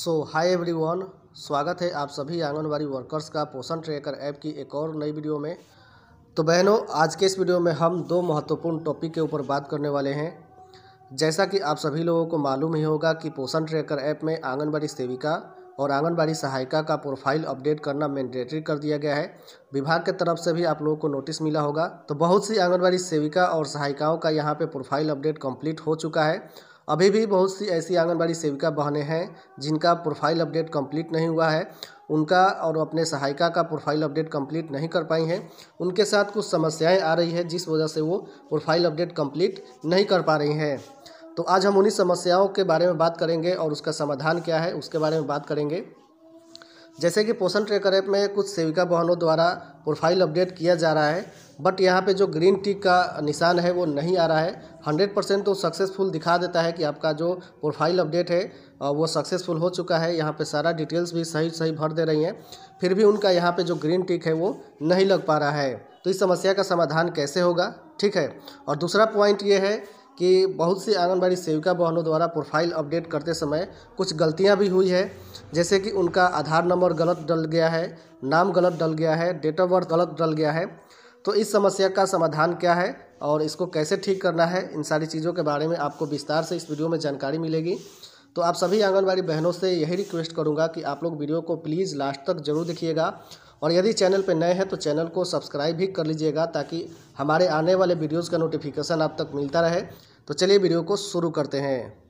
सो hi everyone स्वागत है आप सभी आंगनवाड़ी वर्कर्स का पोषण ट्रैकर ऐप की एक और नई वीडियो में तो बहनों आज के इस वीडियो में हम दो महत्वपूर्ण टॉपिक के ऊपर बात करने वाले हैं जैसा कि आप सभी लोगों को मालूम ही होगा कि पोषण ट्रैकर ऐप में आंगनबाड़ी सेविका और आंगनबाड़ी सहायिका का प्रोफाइल अपडेट करना मैंडेटरी कर दिया गया है विभाग के तरफ से भी आप लोगों को नोटिस मिला होगा तो बहुत सी आंगनबाड़ी सेविका और सहायिकाओं का यहाँ पे प्रोफाइल अपडेट कंप्लीट हो चुका है अभी भी बहुत सी ऐसी आंगनबाड़ी सेविका बहनें हैं जिनका प्रोफाइल अपडेट कंप्लीट नहीं हुआ है उनका और अपने सहायिका का प्रोफाइल अपडेट कंप्लीट नहीं कर पाई हैं उनके साथ कुछ समस्याएं आ रही है जिस वजह से वो प्रोफाइल अपडेट कंप्लीट नहीं कर पा रही हैं तो आज हम उन्हीं समस्याओं के बारे में बात करेंगे और उसका समाधान क्या है उसके बारे में बात करेंगे जैसे कि पोषण ट्रेकर ऐप में कुछ सेविका बहनों द्वारा प्रोफाइल अपडेट किया जा रहा है बट यहाँ पे जो ग्रीन टिक का निशान है वो नहीं आ रहा है हंड्रेड परसेंट तो सक्सेसफुल दिखा देता है कि आपका जो प्रोफाइल अपडेट है वो सक्सेसफुल हो चुका है यहाँ पे सारा डिटेल्स भी सही सही भर दे रही हैं फिर भी उनका यहाँ पे जो ग्रीन टिक है वो नहीं लग पा रहा है तो इस समस्या का समाधान कैसे होगा ठीक है और दूसरा पॉइंट ये है कि बहुत सी आंगनबाड़ी सेविका बहनों द्वारा प्रोफाइल अपडेट करते समय कुछ गलतियां भी हुई है जैसे कि उनका आधार नंबर गलत डल गया है नाम गलत डल गया है डेट ऑफ बर्थ गलत डल गया है तो इस समस्या का समाधान क्या है और इसको कैसे ठीक करना है इन सारी चीज़ों के बारे में आपको विस्तार से इस वीडियो में जानकारी मिलेगी तो आप सभी आंगनबाड़ी बहनों से यही रिक्वेस्ट करूँगा कि आप लोग वीडियो को प्लीज़ लास्ट तक जरूर देखिएगा और यदि चैनल पर नए हैं तो चैनल को सब्सक्राइब भी कर लीजिएगा ताकि हमारे आने वाले वीडियोज़ का नोटिफिकेशन आप तक मिलता रहे तो चलिए वीडियो को शुरू करते हैं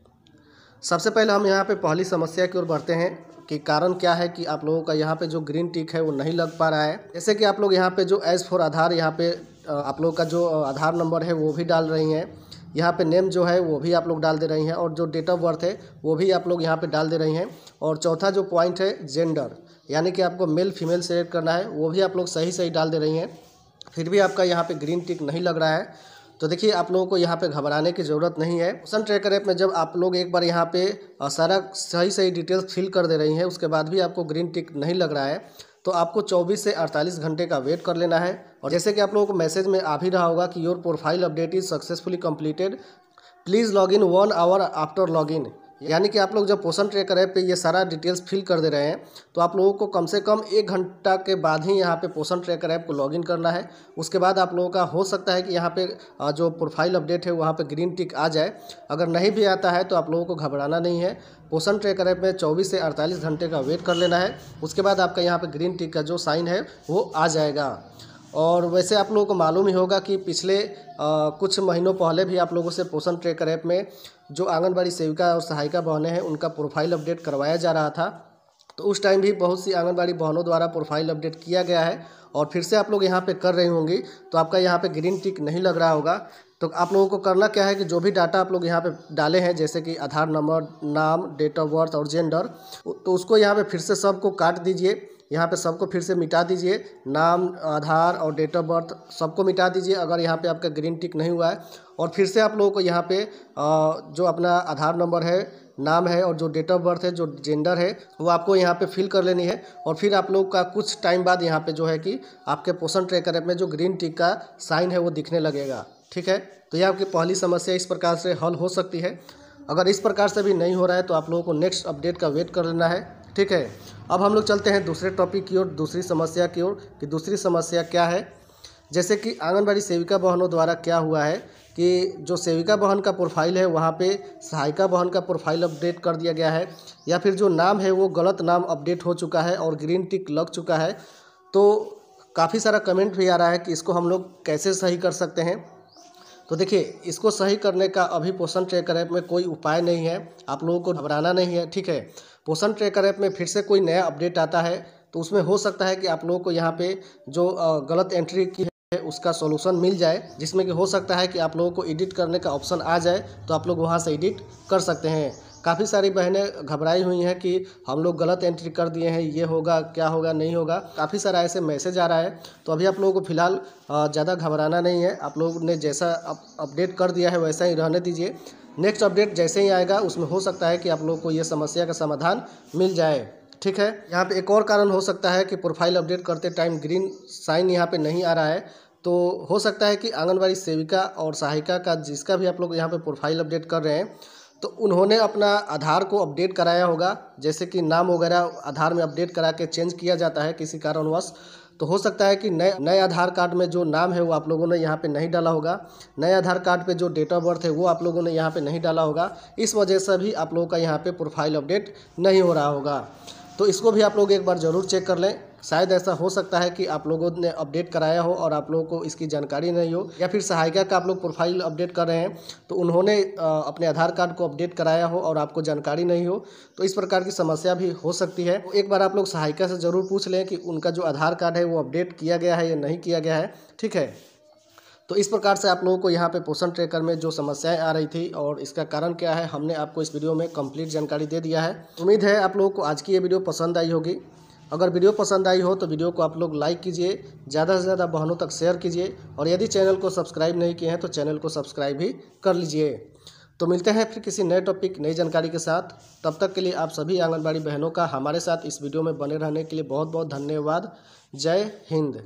सबसे पहले हम यहाँ पे पहली समस्या की ओर बढ़ते हैं कि कारण क्या है कि आप लोगों का यहाँ पे जो ग्रीन टिक है वो नहीं लग पा रहा है जैसे कि आप लोग यहाँ पे जो एज फॉर आधार यहाँ पे आप लोगों का जो आधार नंबर है वो भी डाल रही हैं यहाँ पे नेम जो है वो भी आप लोग डाल दे रही हैं और जो डेट ऑफ बर्थ है वो भी आप लोग यहाँ पर डाल दे रही हैं और चौथा जो पॉइंट है जेंडर यानी कि आपको मेल फीमेल सेलेक्ट करना है वो भी आप लोग सही सही डाल दे रही हैं फिर भी आपका यहाँ पे ग्रीन टिक नहीं लग रहा है तो देखिए आप लोगों को यहाँ पे घबराने की ज़रूरत नहीं है मोशन ट्रैकर ऐप में जब आप लोग एक बार यहाँ पे सारा सही सही डिटेल्स फिल कर दे रही हैं उसके बाद भी आपको ग्रीन टिक नहीं लग रहा है तो आपको 24 से 48 घंटे का वेट कर लेना है और जैसे कि आप लोगों को मैसेज में आ भी रहा होगा कि your profile update is successfully completed please log in one hour after log in यानी कि आप लोग जब पोषण ट्रेकर ऐप पे ये सारा डिटेल्स फिल कर दे रहे हैं तो आप लोगों को कम से कम एक घंटा के बाद ही यहाँ पे पोषण ट्रेकर ऐप को लॉगिन करना है उसके बाद आप लोगों का हो सकता है कि यहाँ पे जो प्रोफाइल अपडेट है वहाँ पे ग्रीन टिक आ जाए अगर नहीं भी आता है तो आप लोगों को घबराना नहीं है पोषण ट्रेकर ऐप में चौबीस से अड़तालीस घंटे का वेट कर लेना है उसके बाद आपका यहाँ पर ग्रीन टिक का जो साइन है वो आ जाएगा और वैसे आप लोगों को मालूम ही होगा कि पिछले आ, कुछ महीनों पहले भी आप लोगों से पोषण ट्रेकर ऐप में जो आंगनबाड़ी सेविका और सहायिका बहनें हैं उनका प्रोफाइल अपडेट करवाया जा रहा था तो उस टाइम भी बहुत सी आंगनबाड़ी बहनों द्वारा प्रोफाइल अपडेट किया गया है और फिर से आप लोग यहाँ पे कर रही होंगी तो आपका यहाँ पे ग्रीन टिक नहीं लग रहा होगा तो आप लोगों को करना क्या है कि जो भी डाटा आप लोग यहाँ पे डाले हैं जैसे कि आधार नंबर नाम डेट ऑफ बर्थ और जेंडर तो उसको यहाँ पे फिर से सबको काट दीजिए यहाँ पे सबको फिर से मिटा दीजिए नाम आधार और डेट ऑफ बर्थ सबको मिटा दीजिए अगर यहाँ पे आपका ग्रीन टिक नहीं हुआ है और फिर से आप लोगों को यहाँ पे जो अपना आधार नंबर है नाम है और जो डेट ऑफ बर्थ है जो जेंडर है वो आपको यहाँ पे फिल कर लेनी है और फिर आप लोग का कुछ टाइम बाद यहाँ पे जो है कि आपके पोषण ट्रैकर ऐप में जो ग्रीन टिक का साइन है वो दिखने लगेगा ठीक है तो ये आपकी पहली समस्या इस प्रकार से हल हो सकती है अगर इस प्रकार से भी नहीं हो रहा है तो आप लोगों को नेक्स्ट अपडेट का वेट कर लेना है ठीक है अब हम लोग चलते हैं दूसरे टॉपिक की ओर दूसरी समस्या की ओर कि दूसरी समस्या क्या है जैसे कि आंगनबाड़ी सेविका बहनों द्वारा क्या हुआ है कि जो सेविका बहन का प्रोफाइल है वहाँ पे सहायिका बहन का प्रोफाइल अपडेट कर दिया गया है या फिर जो नाम है वो गलत नाम अपडेट हो चुका है और ग्रीन टिक लग चुका है तो काफ़ी सारा कमेंट भी आ रहा है कि इसको हम लोग कैसे सही कर सकते हैं तो देखिए इसको सही करने का अभी पोषण ट्रैकर ऐप में कोई उपाय नहीं है आप लोगों को घबराना नहीं है ठीक है पोषण ट्रैकर ऐप में फिर से कोई नया अपडेट आता है तो उसमें हो सकता है कि आप लोगों को यहाँ पे जो गलत एंट्री की है उसका सॉल्यूशन मिल जाए जिसमें कि हो सकता है कि आप लोगों को एडिट करने का ऑप्शन आ जाए तो आप लोग वहाँ से एडिट कर सकते हैं काफ़ी सारी बहनें घबराई हुई हैं कि हम लोग गलत एंट्री कर दिए हैं ये होगा क्या होगा नहीं होगा काफ़ी सारा ऐसे मैसेज आ रहा है तो अभी आप लोगों को फ़िलहाल ज़्यादा घबराना नहीं है आप लोग ने जैसा अप, अपडेट कर दिया है वैसा ही रहने दीजिए नेक्स्ट अपडेट जैसे ही आएगा उसमें हो सकता है कि आप लोग को ये समस्या का समाधान मिल जाए ठीक है यहाँ पे एक और कारण हो सकता है कि प्रोफाइल अपडेट करते टाइम ग्रीन साइन यहाँ पे नहीं आ रहा है तो हो सकता है कि आंगनबाड़ी सेविका और सहायिका का जिसका भी आप लोग यहाँ पे प्रोफाइल अपडेट कर रहे हैं तो उन्होंने अपना आधार को अपडेट कराया होगा जैसे कि नाम वगैरह आधार में अपडेट करा के चेंज किया जाता है किसी कारणवश तो हो सकता है कि नए नए आधार कार्ड में जो नाम है वो आप लोगों ने यहाँ पे नहीं डाला होगा नए आधार कार्ड पे जो डेट ऑफ बर्थ है वो आप लोगों ने यहाँ पे नहीं डाला होगा इस वजह से भी आप लोगों का यहाँ पे प्रोफाइल अपडेट नहीं हो रहा होगा तो इसको भी आप लोग एक बार ज़रूर चेक कर लें शायद ऐसा हो सकता है कि आप लोगों ने अपडेट कराया हो और आप लोगों को इसकी जानकारी नहीं हो या फिर सहायिका का आप लोग प्रोफाइल अपडेट कर रहे हैं तो उन्होंने अपने आधार कार्ड को अपडेट कराया हो और आपको जानकारी नहीं हो तो इस प्रकार की समस्या भी हो सकती है एक बार आप लोग सहायिका से ज़रूर पूछ लें कि उनका जो आधार कार्ड है वो अपडेट किया गया है या नहीं किया गया है ठीक है तो इस प्रकार से आप लोगों को यहाँ पे पोषण ट्रेकर में जो समस्याएं आ रही थी और इसका कारण क्या है हमने आपको इस वीडियो में कंप्लीट जानकारी दे दिया है उम्मीद है आप लोगों को आज की ये वीडियो पसंद आई होगी अगर वीडियो पसंद आई हो तो वीडियो को आप लोग लाइक कीजिए ज़्यादा से ज़्यादा बहनों तक शेयर कीजिए और यदि चैनल को सब्सक्राइब नहीं किए हैं तो चैनल को सब्सक्राइब भी कर लीजिए तो मिलते हैं फिर किसी नए टॉपिक नई जानकारी के साथ तब तक के लिए आप सभी आंगनबाड़ी बहनों का हमारे साथ इस वीडियो में बने रहने के लिए बहुत बहुत धन्यवाद जय हिंद